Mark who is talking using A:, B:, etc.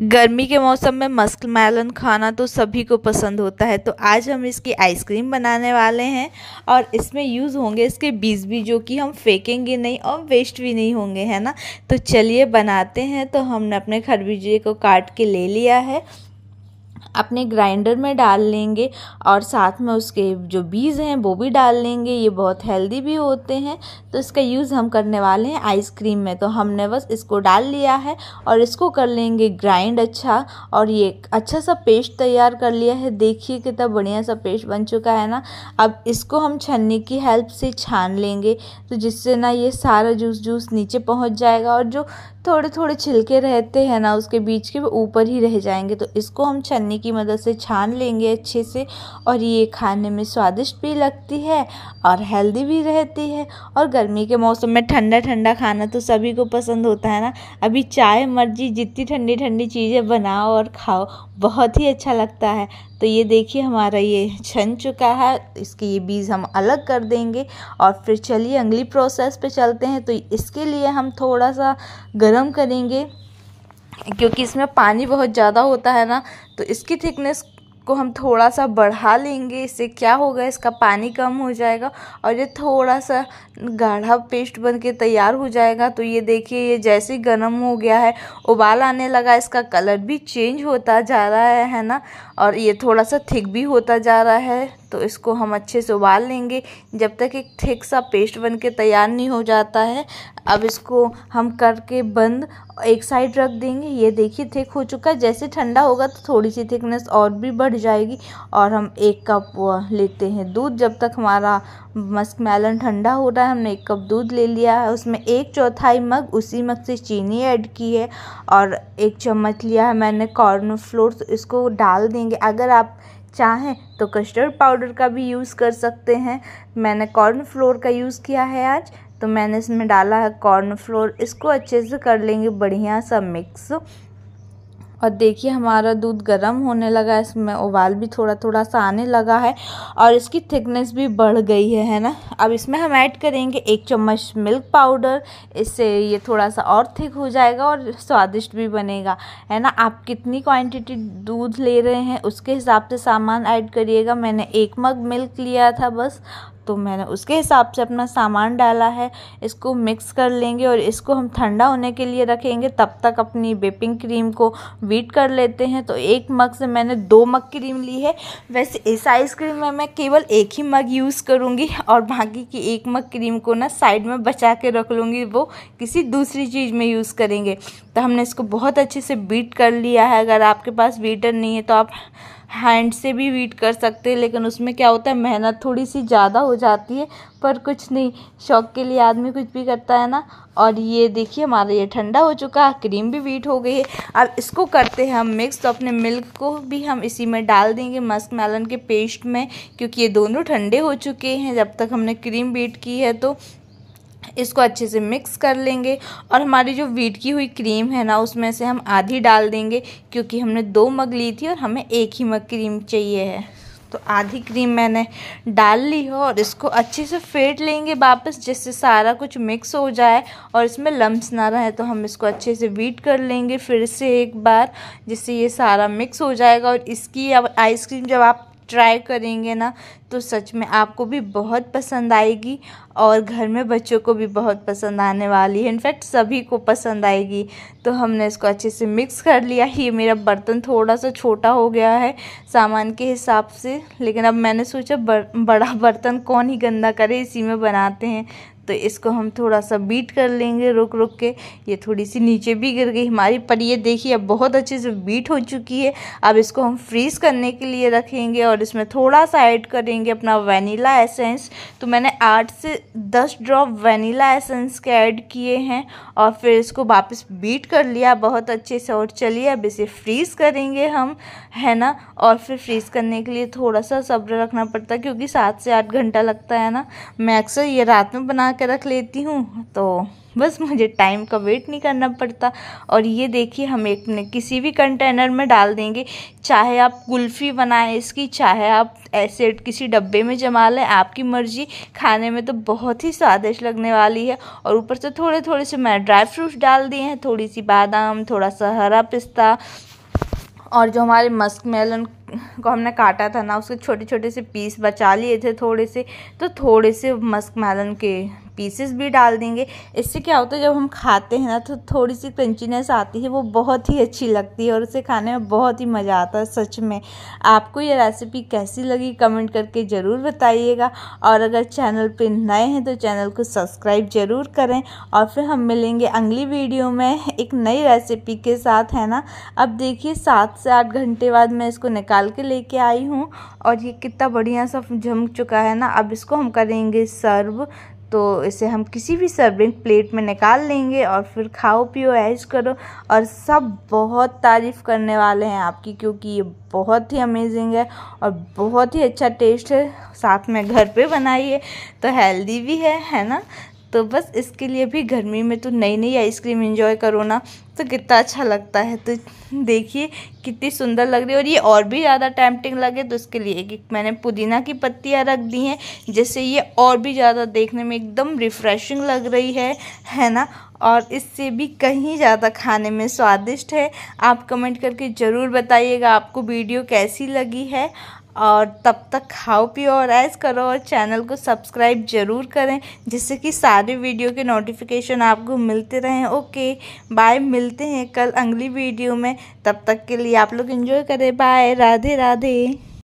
A: गर्मी के मौसम में मस्क मैलन खाना तो सभी को पसंद होता है तो आज हम इसकी आइसक्रीम बनाने वाले हैं और इसमें यूज़ होंगे इसके बीज भी जो कि हम फेंकेंगे नहीं और वेस्ट भी नहीं होंगे है ना तो चलिए बनाते हैं तो हमने अपने खरबूजे को काट के ले लिया है अपने ग्राइंडर में डाल लेंगे और साथ में उसके जो बीज हैं वो भी डाल लेंगे ये बहुत हेल्दी भी होते हैं तो इसका यूज़ हम करने वाले हैं आइसक्रीम में तो हमने बस इसको डाल लिया है और इसको कर लेंगे ग्राइंड अच्छा और ये अच्छा सा पेस्ट तैयार कर लिया है देखिए कितना बढ़िया सा पेस्ट बन चुका है ना अब इसको हम छन्नी की हेल्प से छान लेंगे तो जिससे ना ये सारा जूस जूस नीचे पहुँच जाएगा और जो थोड़े थोड़े छिलके रहते हैं ना उसके बीच के ऊपर ही रह जाएंगे तो इसको हम छन्नी की की मदद से छान लेंगे अच्छे से और ये खाने में स्वादिष्ट भी लगती है और हेल्दी भी रहती है और गर्मी के मौसम में ठंडा ठंडा खाना तो सभी को पसंद होता है ना अभी चाय मर्जी जितनी ठंडी ठंडी चीज़ें बनाओ और खाओ बहुत ही अच्छा लगता है तो ये देखिए हमारा ये छन चुका है इसके ये बीज हम अलग कर देंगे और फिर चलिए अगली प्रोसेस पे चलते हैं तो इसके लिए हम थोड़ा सा गरम करेंगे क्योंकि इसमें पानी बहुत ज़्यादा होता है ना तो इसकी थिकनेस को हम थोड़ा सा बढ़ा लेंगे इससे क्या होगा इसका पानी कम हो जाएगा और ये थोड़ा सा गाढ़ा पेस्ट बन के तैयार हो जाएगा तो ये देखिए ये जैसे ही गर्म हो गया है उबाल आने लगा इसका कलर भी चेंज होता जा रहा है है ना और ये थोड़ा सा थिक भी होता जा रहा है तो इसको हम अच्छे से उबाल लेंगे जब तक एक थिक सा पेस्ट बन के तैयार नहीं हो जाता है अब इसको हम करके बंद एक साइड रख देंगे ये देखिए थिक हो चुका है जैसे ठंडा होगा तो थोड़ी सी थिकनेस और भी बढ़ जाएगी और हम एक कप लेते हैं दूध जब तक हमारा मस्क मेलन ठंडा हो रहा है हमने एक कप दूध ले लिया है उसमें एक चौथाई मग उसी मग से चीनी ऐड की है और एक चम्मच लिया है मैंने कॉर्नफ्लोर तो इसको डाल देंगे अगर आप चाहें तो कस्टर्ड पाउडर का भी यूज़ कर सकते हैं मैंने कॉर्न फ्लोर का यूज़ किया है आज तो मैंने इसमें डाला है कॉर्न फ्लोर इसको अच्छे से कर लेंगे बढ़िया सा मिक्स और देखिए हमारा दूध गर्म होने लगा है इसमें उबाल भी थोड़ा थोड़ा सा आने लगा है और इसकी थिकनेस भी बढ़ गई है है ना अब इसमें हम ऐड करेंगे एक चम्मच मिल्क पाउडर इससे ये थोड़ा सा और थिक हो जाएगा और स्वादिष्ट भी बनेगा है ना आप कितनी क्वांटिटी दूध ले रहे हैं उसके हिसाब से सामान ऐड करिएगा मैंने एक मग मिल्क लिया था बस तो मैंने उसके हिसाब से अपना सामान डाला है इसको मिक्स कर लेंगे और इसको हम ठंडा होने के लिए रखेंगे तब तक अपनी बेपिंग क्रीम को बीट कर लेते हैं तो एक मग से मैंने दो मग क्रीम ली है वैसे इस आइसक्रीम में मैं केवल एक ही मग यूज़ करूँगी और बाकी की एक मग क्रीम को ना साइड में बचा के रख लूँगी वो किसी दूसरी चीज़ में यूज़ करेंगे तो हमने इसको बहुत अच्छे से बीट कर लिया है अगर आपके पास बीटर नहीं है तो आप हैंड से भी वीट कर सकते हैं लेकिन उसमें क्या होता है मेहनत थोड़ी सी ज़्यादा हो जाती है पर कुछ नहीं शौक़ के लिए आदमी कुछ भी करता है ना और ये देखिए हमारा ये ठंडा हो चुका है क्रीम भी वीट हो गई है अब इसको करते हैं हम मिक्स तो अपने मिल्क को भी हम इसी में डाल देंगे मस्क मेलन के पेस्ट में क्योंकि ये दोनों ठंडे हो चुके हैं जब तक हमने क्रीम बीट की है तो इसको अच्छे से मिक्स कर लेंगे और हमारी जो वीट की हुई क्रीम है ना उसमें से हम आधी डाल देंगे क्योंकि हमने दो मग ली थी और हमें एक ही मग क्रीम चाहिए है तो आधी क्रीम मैंने डाल ली हो और इसको अच्छे से फेंट लेंगे वापस जिससे सारा कुछ मिक्स हो जाए और इसमें लम्स ना रहे तो हम इसको अच्छे से बीट कर लेंगे फिर से एक बार जिससे ये सारा मिक्स हो जाएगा और इसकी आइसक्रीम जब आप ट्राई करेंगे ना तो सच में आपको भी बहुत पसंद आएगी और घर में बच्चों को भी बहुत पसंद आने वाली है इनफैक्ट सभी को पसंद आएगी तो हमने इसको अच्छे से मिक्स कर लिया ये मेरा बर्तन थोड़ा सा छोटा हो गया है सामान के हिसाब से लेकिन अब मैंने सोचा बर, बड़ा बर्तन कौन ही गंदा करे इसी में बनाते हैं तो इसको हम थोड़ा सा बीट कर लेंगे रुक रुक के ये थोड़ी सी नीचे भी गिर गई हमारी पर ये देखिए अब बहुत अच्छे से बीट हो चुकी है अब इसको हम फ्रीज़ करने के लिए रखेंगे और इसमें थोड़ा सा ऐड करेंगे अपना वनीला एसेंस तो मैंने आठ से दस ड्रॉप वनीला एसेंस के ऐड किए हैं और फिर इसको वापस बीट कर लिया बहुत अच्छे से और चलिए अब इसे फ्रीज़ करेंगे हम है ना और फिर फ्रीज़ करने के लिए थोड़ा सा सब्र रखना पड़ता है क्योंकि सात से आठ घंटा लगता है ना मैं अक्सर ये रात में बना के रख लेती हूँ तो बस मुझे टाइम का वेट नहीं करना पड़ता और ये देखिए हम एक ने किसी भी कंटेनर में डाल देंगे चाहे आप कुल्फ़ी बनाएं इसकी चाहे आप ऐसे किसी डब्बे में जमा लें आपकी मर्ज़ी खाने में तो बहुत ही स्वादिष्ट लगने वाली है और ऊपर से थोड़े थोड़े से मैंने ड्राई फ्रूट्स डाल दिए हैं थोड़ी सी बादाम थोड़ा सा हरा पिस्ता और जो हमारे मस्क मेलन को हमने काटा था ना उसके छोटे छोटे से पीस बचा लिए थे थोड़े से तो थोड़े से मस्क मेलन के पीसेस भी डाल देंगे इससे क्या होता है जब हम खाते हैं ना तो थोड़ी सी क्रंचीनेस आती है वो बहुत ही अच्छी लगती है और उसे खाने में बहुत ही मज़ा आता है सच में आपको ये रेसिपी कैसी लगी कमेंट करके ज़रूर बताइएगा और अगर चैनल पर नए हैं तो चैनल को सब्सक्राइब ज़रूर करें और फिर हम मिलेंगे अगली वीडियो में एक नई रेसिपी के साथ है ना अब देखिए सात से आठ घंटे बाद मैं इसको निकाल के लेके आई हूँ और ये कितना बढ़िया सा जम चुका है ना अब इसको हम करेंगे सर्व तो इसे हम किसी भी सर्विंग प्लेट में निकाल लेंगे और फिर खाओ पियो ऐश करो और सब बहुत तारीफ़ करने वाले हैं आपकी क्योंकि ये बहुत ही अमेजिंग है और बहुत ही अच्छा टेस्ट है साथ में घर पे बनाइए तो हेल्दी भी है है ना तो बस इसके लिए भी गर्मी में तो नई नई आइसक्रीम इंजॉय करो ना तो कितना अच्छा लगता है तो देखिए कितनी सुंदर लग रही है और ये और भी ज़्यादा टैम्पटिंग लगे तो उसके लिए कि मैंने पुदीना की पत्तियाँ रख दी हैं जिससे ये और भी ज़्यादा देखने में एकदम रिफ़्रेशिंग लग रही है है ना और इससे भी कहीं ज़्यादा खाने में स्वादिष्ट है आप कमेंट करके ज़रूर बताइएगा आपको वीडियो कैसी लगी है और तब तक खाओ पियो और ऐस करो और चैनल को सब्सक्राइब ज़रूर करें जिससे कि सारे वीडियो के नोटिफिकेशन आपको मिलते रहें ओके बाय मिलते हैं कल अगली वीडियो में तब तक के लिए आप लोग इन्जॉय करें बाय राधे राधे